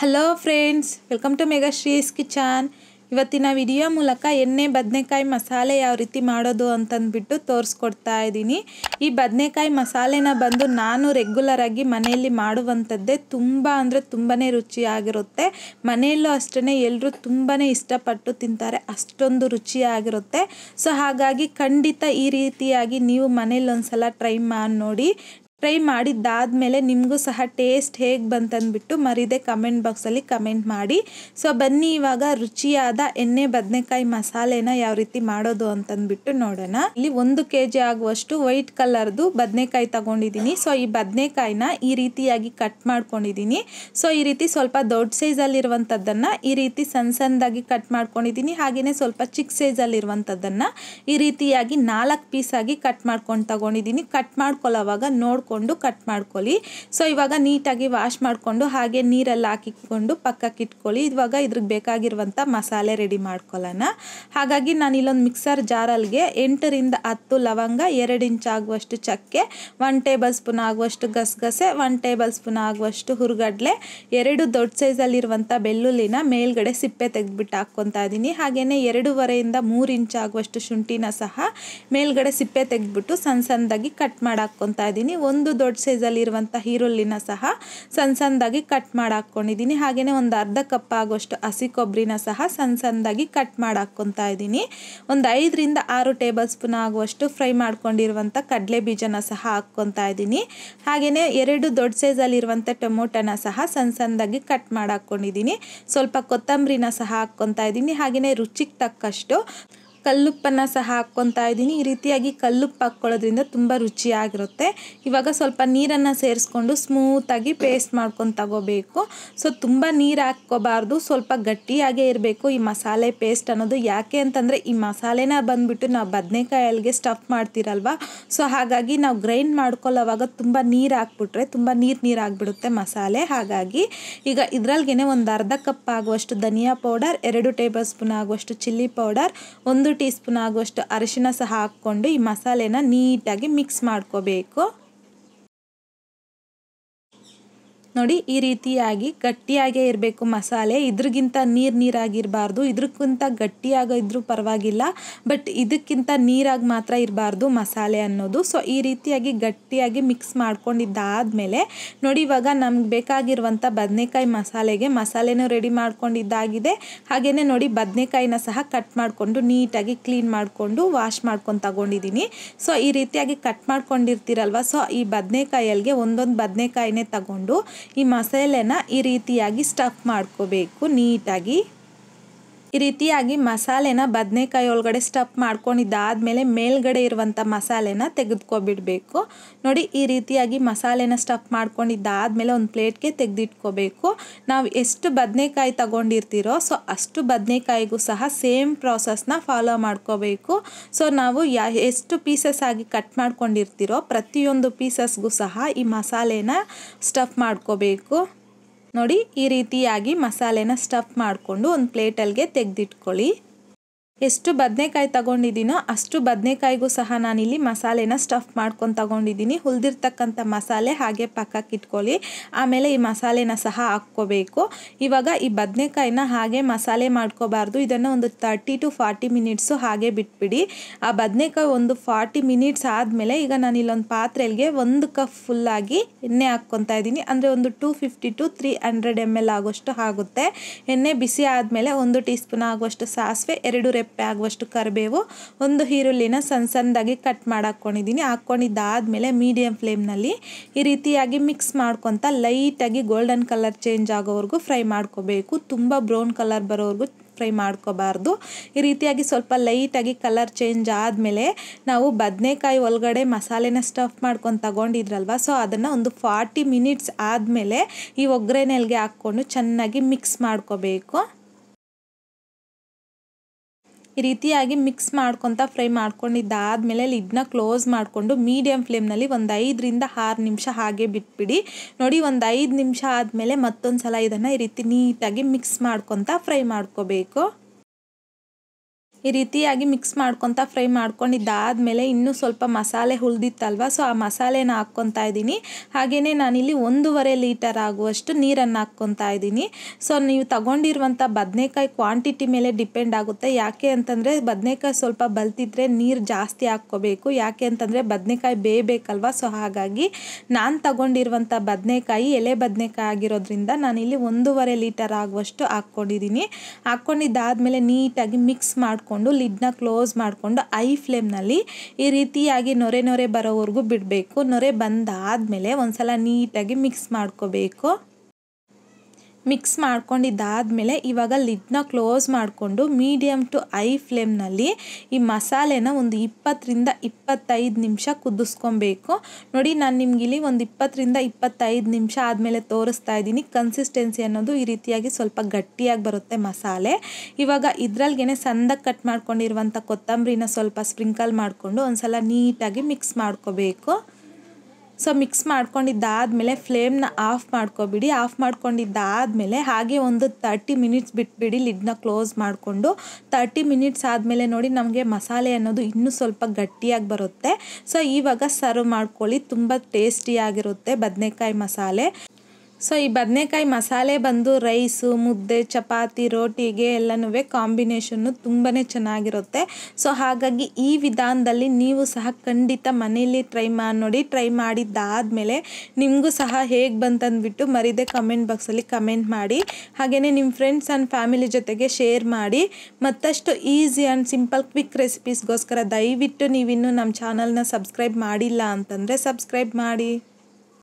hello friends welcome to Shree's kitchen ಇವತ್ತಿನ video ಮೂಲಕ ಎಣ್ಣೆ ಬದನೆಕಾಯಿ ಮಸಾಲೆ ಯಾವ ರೀತಿ ಮಾಡೋದು ಅಂತಂದ್ಬಿಟ್ಟು ತೋರಿಸ್ಕೊಡ್ತಾ ಇದ್ದೀನಿ ಈ ಬದನೆಕಾಯಿ ಮಸಾಲೆನ ಬಂದು ನಾನು ರೆಗ್ಯುಲರಾಗಿ ಮನೆಯಲ್ಲಿ ಮಾಡುವಂಥದ್ದೇ ತುಂಬ ಅಂದರೆ ತುಂಬಾ ರುಚಿಯಾಗಿರುತ್ತೆ ಮನೆಯಲ್ಲೂ ಅಷ್ಟೇ ಎಲ್ಲರೂ ತುಂಬಾ ಇಷ್ಟಪಟ್ಟು ತಿಂತಾರೆ ಅಷ್ಟೊಂದು ರುಚಿಯಾಗಿರುತ್ತೆ ಸೊ ಹಾಗಾಗಿ ಖಂಡಿತ ಈ ರೀತಿಯಾಗಿ ನೀವು ಮನೇಲಿ ಒಂದು ಸಲ ಟ್ರೈ ಮಾಡಿ ನೋಡಿ ಫ್ರೈ ಮಾಡಿದ್ದಾದಮೇಲೆ ನಿಮಗೂ ಸಹ ಟೇಸ್ಟ್ ಹೇಗೆ ಬಂತಂದ್ಬಿಟ್ಟು ಮರಿದೆ ಕಮೆಂಟ್ ಬಾಕ್ಸಲ್ಲಿ ಕಮೆಂಟ್ ಮಾಡಿ ಸೊ ಬನ್ನಿ ಇವಾಗ ರುಚಿಯಾದ ಎಣ್ಣೆ ಬದನೆಕಾಯಿ ಮಸಾಲೆನ ಯಾವ ರೀತಿ ಮಾಡೋದು ಅಂತಂದ್ಬಿಟ್ಟು ನೋಡೋಣ ಇಲ್ಲಿ ಒಂದು ಕೆ ಜಿ ಆಗುವಷ್ಟು ವೈಟ್ ಕಲರ್ದು ಬದನೆಕಾಯಿ ತಗೊಂಡಿದ್ದೀನಿ ಸೊ ಈ ಬದನೆಕಾಯಿನ ಈ ರೀತಿಯಾಗಿ ಕಟ್ ಮಾಡ್ಕೊಂಡಿದ್ದೀನಿ ಸೊ ಈ ರೀತಿ ಸ್ವಲ್ಪ ದೊಡ್ಡ ಸೈಜಲ್ಲಿರುವಂಥದ್ದನ್ನು ಈ ರೀತಿ ಸಣ್ಣ ಸಣ್ಣದಾಗಿ ಕಟ್ ಮಾಡ್ಕೊಂಡಿದ್ದೀನಿ ಹಾಗೆಯೇ ಸ್ವಲ್ಪ ಚಿಕ್ಕ ಸೈಜಲ್ಲಿರುವಂಥದ್ದನ್ನು ಈ ರೀತಿಯಾಗಿ ನಾಲ್ಕು ಪೀಸಾಗಿ ಕಟ್ ಮಾಡ್ಕೊಂಡು ತಗೊಂಡಿದ್ದೀನಿ ಕಟ್ ಮಾಡ್ಕೊಳ್ಳೋವಾಗ ನೋಡಿ ಮಾಡಿಕೊಂಡು ಕಟ್ ಮಾಡ್ಕೊಳ್ಳಿ ಸೊ ಇವಾಗ ನೀಟಾಗಿ ವಾಶ್ ಮಾಡಿಕೊಂಡು ಹಾಗೆ ನೀರಲ್ಲಿ ಹಾಕಿಕೊಂಡು ಪಕ್ಕಕ್ಕೆ ಇಟ್ಕೊಳ್ಳಿ ಇವಾಗ ಇದ್ರಿಗೆ ಬೇಕಾಗಿರುವಂಥ ಮಸಾಲೆ ರೆಡಿ ಮಾಡ್ಕೊಳ್ಳೋಣ ಹಾಗಾಗಿ ನಾನು ಇಲ್ಲೊಂದು ಮಿಕ್ಸರ್ ಜಾರಲ್ಲಿಗೆ ಎಂಟರಿಂದ ಹತ್ತು ಲವಂಗ ಎರಡು ಇಂಚ್ ಆಗುವಷ್ಟು ಚಕ್ಕೆ ಒನ್ ಟೇಬಲ್ ಸ್ಪೂನ್ ಆಗುವಷ್ಟು ಗಸಗಸೆ ಒನ್ ಟೇಬಲ್ ಸ್ಪೂನ್ ಆಗುವಷ್ಟು ಹುರುಗಡ್ಲೆ ಎರಡು ದೊಡ್ಡ ಸೈಜಲ್ಲಿರುವಂಥ ಬೆಳ್ಳುಳ್ಳಿನ ಮೇಲ್ಗಡೆ ಸಿಪ್ಪೆ ತೆಗೆದುಬಿಟ್ಟು ಹಾಕ್ಕೊತಾ ಇದ್ದೀನಿ ಹಾಗೆಯೇ ಎರಡೂವರೆಯಿಂದ ಮೂರು ಇಂಚ್ ಆಗುವಷ್ಟು ಶುಂಠಿನ ಸಹ ಮೇಲ್ಗಡೆ ಸಿಪ್ಪೆ ತೆಗೆದುಬಿಟ್ಟು ಸಣ್ಣ ಸಣ್ಣದಾಗಿ ಕಟ್ ಮಾಡಿ ಹಾಕ್ಕೊತಾ ಇದ್ದೀನಿ ಒಂದು ಒಂದು ದೊಡ್ಡ ಇರುವಂಥ ಈರುಳ್ಳಿನ ಸಹ ಸಣ್ಣ ಸಣ್ಣದಾಗಿ ಕಟ್ ಮಾಡಿ ಹಾಕ್ಕೊಂಡಿದ್ದೀನಿ ಹಾಗೆಯೇ ಒಂದು ಅರ್ಧ ಕಪ್ ಆಗುವಷ್ಟು ಹಸಿ ಕೊಬ್ಬರಿನ ಸಹ ಸಣ್ಣ ಸಣ್ಣದಾಗಿ ಕಟ್ ಮಾಡಿ ಹಾಕ್ಕೊತಾ ಇದ್ದೀನಿ ಒಂದು ಐದರಿಂದ ಆರು ಟೇಬಲ್ ಸ್ಪೂನ್ ಆಗುವಷ್ಟು ಫ್ರೈ ಮಾಡ್ಕೊಂಡಿರುವಂಥ ಕಡಲೆ ಬೀಜನ ಸಹ ಹಾಕ್ಕೊತಾ ಇದ್ದೀನಿ ಹಾಗೆಯೇ ಎರಡು ದೊಡ್ಡ ಸೈಜಲ್ಲಿರುವಂಥ ಟೊಮೊಟೊನ ಸಹ ಸಣ್ಣ ಸಣ್ಣದಾಗಿ ಕಟ್ ಮಾಡಿ ಹಾಕ್ಕೊಂಡಿದ್ದೀನಿ ಸ್ವಲ್ಪ ಕೊತ್ತಂಬರಿನ ಸಹ ಹಾಕ್ಕೊತಾ ಇದ್ದೀನಿ ಹಾಗೆಯೇ ರುಚಿಗೆ ತಕ್ಕಷ್ಟು ಕಲ್ಲುಪ್ಪನ್ನು ಸಹ ಹಾಕ್ಕೊತಾ ಇದ್ದೀನಿ ಈ ರೀತಿಯಾಗಿ ಕಲ್ಲುಪ್ಪು ಹಾಕ್ಕೊಳ್ಳೋದ್ರಿಂದ ತುಂಬ ರುಚಿಯಾಗಿರುತ್ತೆ ಇವಾಗ ಸ್ವಲ್ಪ ನೀರನ್ನು ಸೇರಿಸ್ಕೊಂಡು ಸ್ಮೂತಾಗಿ ಪೇಸ್ಟ್ ಮಾಡ್ಕೊಂಡು ತಗೋಬೇಕು ಸೊ ತುಂಬ ನೀರು ಹಾಕ್ಕೋಬಾರ್ದು ಸ್ವಲ್ಪ ಗಟ್ಟಿಯಾಗೇ ಇರಬೇಕು ಈ ಮಸಾಲೆ ಪೇಸ್ಟ್ ಅನ್ನೋದು ಯಾಕೆ ಅಂತಂದರೆ ಈ ಮಸಾಲೆನ ಬಂದುಬಿಟ್ಟು ನಾವು ಬದನೆಕಾಯಲ್ಲಿಗೆ ಸ್ಟಫ್ ಮಾಡ್ತೀರಲ್ವ ಸೊ ಹಾಗಾಗಿ ನಾವು ಗ್ರೈಂಡ್ ಮಾಡ್ಕೊಳ್ಳೋವಾಗ ತುಂಬ ನೀರು ಹಾಕ್ಬಿಟ್ರೆ ತುಂಬ ನೀರು ನೀರು ಆಗಿಬಿಡುತ್ತೆ ಮಸಾಲೆ ಹಾಗಾಗಿ ಈಗ ಇದರಲ್ಲಿಗೆ ಒಂದು ಅರ್ಧ ಕಪ್ ಆಗುವಷ್ಟು ಧನಿಯಾ ಪೌಡರ್ ಎರಡು ಟೇಬಲ್ ಸ್ಪೂನ್ ಆಗುವಷ್ಟು ಚಿಲ್ಲಿ ಪೌಡರ್ ಒಂದು ಟೀ ಸ್ಪೂನ್ ಆಗುವಷ್ಟು ಅರಿಶಿನ ಸಹ ಹಾಕ್ಕೊಂಡು ಈ ಮಸಾಲೆನ ನೀಟಾಗಿ ಮಿಕ್ಸ್ ಮಾಡ್ಕೋಬೇಕು ನೋಡಿ ಈ ರೀತಿಯಾಗಿ ಗಟ್ಟಿಯಾಗೇ ಇರಬೇಕು ಮಸಾಲೆ ಇದ್ರಗಿಂತ ನೀರು ನೀರಾಗಿರಬಾರ್ದು ಇದಕ್ಕಿಂತ ಗಟ್ಟಿಯಾಗ ಇದ್ರೂ ಪರವಾಗಿಲ್ಲ ಬಟ್ ಇದಕ್ಕಿಂತ ನೀರಾಗಿ ಮಾತ್ರ ಇರಬಾರ್ದು ಮಸಾಲೆ ಅನ್ನೋದು ಸೊ ಈ ರೀತಿಯಾಗಿ ಗಟ್ಟಿಯಾಗಿ ಮಿಕ್ಸ್ ಮಾಡ್ಕೊಂಡಿದ್ದಾದಮೇಲೆ ನೋಡಿ ಇವಾಗ ನಮ್ಗೆ ಬೇಕಾಗಿರುವಂಥ ಬದನೆಕಾಯಿ ಮಸಾಲೆಗೆ ಮಸಾಲೆನೂ ರೆಡಿ ಮಾಡ್ಕೊಂಡಿದ್ದಾಗಿದೆ ಹಾಗೆಯೇ ನೋಡಿ ಬದನೆಕಾಯಿನ ಸಹ ಕಟ್ ಮಾಡಿಕೊಂಡು ನೀಟಾಗಿ ಕ್ಲೀನ್ ಮಾಡಿಕೊಂಡು ವಾಶ್ ಮಾಡ್ಕೊಂಡು ತಗೊಂಡಿದ್ದೀನಿ ಸೊ ಈ ರೀತಿಯಾಗಿ ಕಟ್ ಮಾಡ್ಕೊಂಡಿರ್ತೀರಲ್ವ ಸೊ ಈ ಬದನೆಕಾಯಲ್ಲಿಗೆ ಒಂದೊಂದು ಬದನೆಕಾಯಿನೇ ತಗೊಂಡು ಈ ಮಸಾಲೆನ ಈ ರೀತಿಯಾಗಿ ಸ್ಟಫ್ ಮಾಡ್ಕೋಬೇಕು ನೀಟಾಗಿ ಈ ರೀತಿಯಾಗಿ ಮಸಾಲೆನ ಬದನೆಕಾಯಿ ಒಳಗಡೆ ಸ್ಟಫ್ ಮಾಡ್ಕೊಂಡಿದ್ದಾದಮೇಲೆ ಮೇಲ್ಗಡೆ ಇರುವಂಥ ಮಸಾಲೆನ ತೆಗೆದುಕೊಬಿಡಬೇಕು ನೋಡಿ ಈ ರೀತಿಯಾಗಿ ಮಸಾಲೆನ ಸ್ಟಫ್ ಮಾಡ್ಕೊಂಡಿದ್ದಾದಮೇಲೆ ಒಂದು ಪ್ಲೇಟ್ಗೆ ತೆಗೆದಿಟ್ಕೋಬೇಕು ನಾವು ಎಷ್ಟು ಬದನೆಕಾಯಿ ತಗೊಂಡಿರ್ತೀರೋ ಸೊ ಅಷ್ಟು ಬದನೆಕಾಯಿಗೂ ಸಹ ಸೇಮ್ ಪ್ರಾಸೆಸ್ನ ಫಾಲೋ ಮಾಡ್ಕೋಬೇಕು ಸೊ ನಾವು ಯಾ ಎಷ್ಟು ಪೀಸಸ್ ಆಗಿ ಕಟ್ ಮಾಡ್ಕೊಂಡಿರ್ತೀರೋ ಪ್ರತಿಯೊಂದು ಪೀಸಸ್ಗೂ ಸಹ ಈ ಮಸಾಲೆನ ಸ್ಟಫ್ ಮಾಡ್ಕೋಬೇಕು ನೋಡಿ ಈ ರೀತಿಯಾಗಿ ಮಸಾಲೆನ ಸ್ಟಫ್ ಮಾಡಿಕೊಂಡು ಒಂದು ಪ್ಲೇಟಲ್ಲಿಗೆ ತೆಗೆದಿಟ್ಕೊಳ್ಳಿ ಎಷ್ಟು ಬದನೆಕಾಯಿ ತಗೊಂಡಿದ್ದೀನೋ ಅಷ್ಟು ಬದನೆಕಾಯಿಗೂ ಸಹ ನಾನಿಲ್ಲಿ ಮಸಾಲೆನ ಸ್ಟಫ್ ಮಾಡ್ಕೊಂಡು ತಗೊಂಡಿದ್ದೀನಿ ಹುಲ್ದಿರ್ತಕ್ಕಂಥ ಮಸಾಲೆ ಹಾಗೆ ಪಕ್ಕಕ್ಕೆ ಇಟ್ಕೊಳ್ಳಿ ಆಮೇಲೆ ಈ ಮಸಾಲೆನ ಸಹ ಹಾಕ್ಕೋಬೇಕು ಇವಾಗ ಈ ಬದನೆಕಾಯಿನ ಹಾಗೆ ಮಸಾಲೆ ಮಾಡ್ಕೋಬಾರ್ದು ಇದನ್ನು ಒಂದು ತರ್ಟಿ ಟು ಫಾರ್ಟಿ ಮಿನಿಟ್ಸು ಹಾಗೆ ಬಿಟ್ಬಿಡಿ ಆ ಬದನೆಕಾಯಿ ಒಂದು ಫಾರ್ಟಿ ಮಿನಿಟ್ಸ್ ಆದಮೇಲೆ ಈಗ ನಾನು ಇಲ್ಲೊಂದು ಪಾತ್ರೆಗೆ ಒಂದು ಕಪ್ ಫುಲ್ಲಾಗಿ ಎಣ್ಣೆ ಹಾಕ್ಕೊತಾ ಇದ್ದೀನಿ ಅಂದರೆ ಒಂದು two fifty to three hundred M L ಆಗೋಷ್ಟು ಆಗುತ್ತೆ ಎಣ್ಣೆ ಬಿಸಿ ಆದಮೇಲೆ ಒಂದು ಟೀ ಸ್ಪೂನ್ ಆಗುವಷ್ಟು ಸಾಸಿವೆ ಎರಡು ರೆಪ್ ಚಪ್ಪೆ ಆಗುವಷ್ಟು ಕರಿಬೇವು ಒಂದು ಈರುಳ್ಳಿನ ಸಣ್ಣ ಸಣ್ಣದಾಗಿ ಕಟ್ ಮಾಡಿ ಹಾಕ್ಕೊಂಡಿದ್ದೀನಿ ಹಾಕ್ಕೊಂಡಿದ್ದಾದಮೇಲೆ ಮೀಡಿಯಮ್ ಫ್ಲೇಮ್ನಲ್ಲಿ ಈ ರೀತಿಯಾಗಿ ಮಿಕ್ಸ್ ಮಾಡ್ಕೊತ ಲೈಟಾಗಿ ಗೋಲ್ಡನ್ ಕಲರ್ ಚೇಂಜ್ ಆಗೋವರೆಗೂ ಫ್ರೈ ಮಾಡ್ಕೋಬೇಕು ತುಂಬ ಬ್ರೌನ್ ಕಲರ್ ಬರೋವರೆಗೂ ಫ್ರೈ ಮಾಡ್ಕೋಬಾರ್ದು ಈ ರೀತಿಯಾಗಿ ಸ್ವಲ್ಪ ಲೈಟಾಗಿ ಕಲರ್ ಚೇಂಜ್ ಆದಮೇಲೆ ನಾವು ಬದನೆಕಾಯಿ ಒಳಗಡೆ ಮಸಾಲೆನ ಸ್ಟಫ್ ಮಾಡ್ಕೊಂಡು ತಗೊಂಡಿದ್ರಲ್ವ ಸೊ ಅದನ್ನು ಒಂದು ಫಾರ್ಟಿ ಮಿನಿಟ್ಸ್ ಆದಮೇಲೆ ಈ ಒಗ್ಗರಣೆಲ್ಗೆ ಹಾಕ್ಕೊಂಡು ಚೆನ್ನಾಗಿ ಮಿಕ್ಸ್ ಮಾಡ್ಕೋಬೇಕು ಈ ರೀತಿಯಾಗಿ ಮಿಕ್ಸ್ ಮಾಡ್ಕೊತ ಫ್ರೈ ಮಾಡ್ಕೊಂಡಿದ್ದಾದಮೇಲೆ ಲಿಡ್ನ ಕ್ಲೋಸ್ ಮಾಡಿಕೊಂಡು ಮೀಡಿಯಮ್ ಫ್ಲೇಮ್ನಲ್ಲಿ ಒಂದು ಐದರಿಂದ ಆರು ನಿಮಿಷ ಹಾಗೆ ಬಿಟ್ಬಿಡಿ ನೋಡಿ ಒಂದು ಐದು ನಿಮಿಷ ಆದಮೇಲೆ ಮತ್ತೊಂದು ಸಲ ಇದನ್ನು ಈ ರೀತಿ ನೀಟಾಗಿ ಮಿಕ್ಸ್ ಮಾಡ್ಕೊತ ಫ್ರೈ ಮಾಡ್ಕೋಬೇಕು ಈ ರೀತಿಯಾಗಿ ಮಿಕ್ಸ್ ಮಾಡ್ಕೊತ ಫ್ರೈ ಮೇಲೆ ಇನ್ನೂ ಸ್ವಲ್ಪ ಮಸಾಲೆ ಉಳ್ದಿತ್ತಲ್ವ ಸೊ ಆ ಮಸಾಲೆನ ಹಾಕ್ಕೊತಾ ಇದ್ದೀನಿ ಹಾಗೆಯೇ ನಾನಿಲ್ಲಿ ಒಂದೂವರೆ ಲೀಟರ್ ಆಗುವಷ್ಟು ನೀರನ್ನು ಹಾಕ್ಕೊತಾ ಇದ್ದೀನಿ ಸೊ ನೀವು ತಗೊಂಡಿರುವಂಥ ಬದನೆಕಾಯಿ ಕ್ವಾಂಟಿಟಿ ಮೇಲೆ ಡಿಪೆಂಡ್ ಆಗುತ್ತೆ ಯಾಕೆ ಅಂತಂದರೆ ಬದನೆಕಾಯಿ ಸ್ವಲ್ಪ ಬಲ್ತಿದ್ರೆ ನೀರು ಜಾಸ್ತಿ ಹಾಕ್ಕೋಬೇಕು ಯಾಕೆ ಅಂತಂದರೆ ಬದನೆಕಾಯಿ ಬೇಯಬೇಕಲ್ವ ಸೊ ಹಾಗಾಗಿ ನಾನು ತಗೊಂಡಿರುವಂಥ ಬದನೆಕಾಯಿ ಎಲೆ ಬದನೆಕಾಯಿ ಆಗಿರೋದ್ರಿಂದ ನಾನಿಲ್ಲಿ ಒಂದೂವರೆ ಲೀಟರ್ ಆಗುವಷ್ಟು ಹಾಕ್ಕೊಂಡಿದ್ದೀನಿ ಹಾಕ್ಕೊಂಡಿದ್ದಾದಮೇಲೆ ನೀಟಾಗಿ ಮಿಕ್ಸ್ ಮಾಡ್ಕೊಂಡು ಮಾಡಿಕೊಂಡು ಲಿಡ್ನ ಕ್ಲೋಸ್ ಮಾಡಿಕೊಂಡು ಐ ಫ್ಲೇಮ್ನಲ್ಲಿ ಈ ರೀತಿಯಾಗಿ ನೊರೆ ನೊರೆ ಬರೋವರೆಗೂ ಬಿಡಬೇಕು ನೊರೆ ಬಂದಾದಮೇಲೆ ಒಂದು ಸಲ ನೀಟಾಗಿ ಮಿಕ್ಸ್ ಮಾಡ್ಕೋಬೇಕು ಮಿಕ್ಸ್ ಮಾಡ್ಕೊಂಡಿದ್ದಾದಮೇಲೆ ಇವಾಗ ಲಿಡ್ನ ಕ್ಲೋಸ್ ಮಾಡಿಕೊಂಡು ಮೀಡಿಯಮ್ ಟು ಐ ಫ್ಲೇಮ್ನಲ್ಲಿ ಈ ಮಸಾಲೆನ ಒಂದು ಇಪ್ಪತ್ತರಿಂದ ಇಪ್ಪತ್ತೈದು ನಿಮಿಷ ಕುದಿಸ್ಕೊಬೇಕು ನೋಡಿ ನಾನು ಇಲ್ಲಿ ಒಂದು ಇಪ್ಪತ್ತರಿಂದ ಇಪ್ಪತ್ತೈದು ನಿಮಿಷ ಆದಮೇಲೆ ತೋರಿಸ್ತಾ ಇದ್ದೀನಿ ಕನ್ಸಿಸ್ಟೆನ್ಸಿ ಅನ್ನೋದು ಈ ರೀತಿಯಾಗಿ ಸ್ವಲ್ಪ ಗಟ್ಟಿಯಾಗಿ ಬರುತ್ತೆ ಮಸಾಲೆ ಇವಾಗ ಇದ್ರಲ್ಗೇನೆ ಸಂದಾಗ ಕಟ್ ಮಾಡ್ಕೊಂಡಿರುವಂಥ ಕೊತ್ತಂಬರಿನ ಸ್ವಲ್ಪ ಸ್ಪ್ರಿಂಕಲ್ ಮಾಡಿಕೊಂಡು ಸಲ ನೀಟಾಗಿ ಮಿಕ್ಸ್ ಮಾಡ್ಕೋಬೇಕು ಸೊ ಮಿಕ್ಸ್ ಮಾಡ್ಕೊಂಡಿದ್ದಾದಮೇಲೆ ಫ್ಲೇಮ್ನ ಆಫ್ ಮಾಡ್ಕೊಬಿಡಿ ಆಫ್ ಮಾಡ್ಕೊಂಡಿದ್ದಾದಮೇಲೆ ಹಾಗೆ ಒಂದು ತರ್ಟಿ ಮಿನಿಟ್ಸ್ ಬಿಟ್ಬಿಡಿ ಲಿಡ್ನ ಕ್ಲೋಸ್ ಮಾಡಿಕೊಂಡು ತರ್ಟಿ ಮಿನಿಟ್ಸ್ ಆದಮೇಲೆ ನೋಡಿ ನಮಗೆ ಮಸಾಲೆ ಅನ್ನೋದು ಇನ್ನೂ ಸ್ವಲ್ಪ ಗಟ್ಟಿಯಾಗಿ ಬರುತ್ತೆ ಸೊ ಇವಾಗ ಸರ್ವ್ ಮಾಡ್ಕೊಳ್ಳಿ ತುಂಬ ಟೇಸ್ಟಿಯಾಗಿರುತ್ತೆ ಬದನೆಕಾಯಿ ಮಸಾಲೆ ಸೊ ಈ ಬದನೆಕಾಯಿ ಮಸಾಲೆ ಬಂದು ರೈಸು ಮುದ್ದೆ ಚಪಾತಿ ರೋಟಿಗೆ ಎಲ್ಲನೂ ಕಾಂಬಿನೇಷನ್ನು ತುಂಬಾ ಚೆನ್ನಾಗಿರುತ್ತೆ ಸೊ ಹಾಗಾಗಿ ಈ ವಿಧಾನದಲ್ಲಿ ನೀವು ಸಹ ಖಂಡಿತ ಮನೆಯಲ್ಲಿ ಟ್ರೈ ಮಾಡಿ ನೋಡಿ ಟ್ರೈ ಮಾಡಿದ್ದಾದಮೇಲೆ ನಿಮಗೂ ಸಹ ಹೇಗೆ ಬಂತಂದ್ಬಿಟ್ಟು ಮರಿದೆ ಕಮೆಂಟ್ ಬಾಕ್ಸಲ್ಲಿ ಕಮೆಂಟ್ ಮಾಡಿ ಹಾಗೆಯೇ ನಿಮ್ಮ ಫ್ರೆಂಡ್ಸ್ ಆ್ಯಂಡ್ ಫ್ಯಾಮಿಲಿ ಜೊತೆಗೆ ಶೇರ್ ಮಾಡಿ ಮತ್ತಷ್ಟು ಈಸಿ ಆ್ಯಂಡ್ ಸಿಂಪಲ್ ಕ್ವಿಕ್ ರೆಸಿಪೀಸ್ಗೋಸ್ಕರ ದಯವಿಟ್ಟು ನೀವಿನ್ನೂ ನಮ್ಮ ಚಾನಲ್ನ ಸಬ್ಸ್ಕ್ರೈಬ್ ಮಾಡಿಲ್ಲ ಅಂತಂದರೆ ಸಬ್ಸ್ಕ್ರೈಬ್ ಮಾಡಿ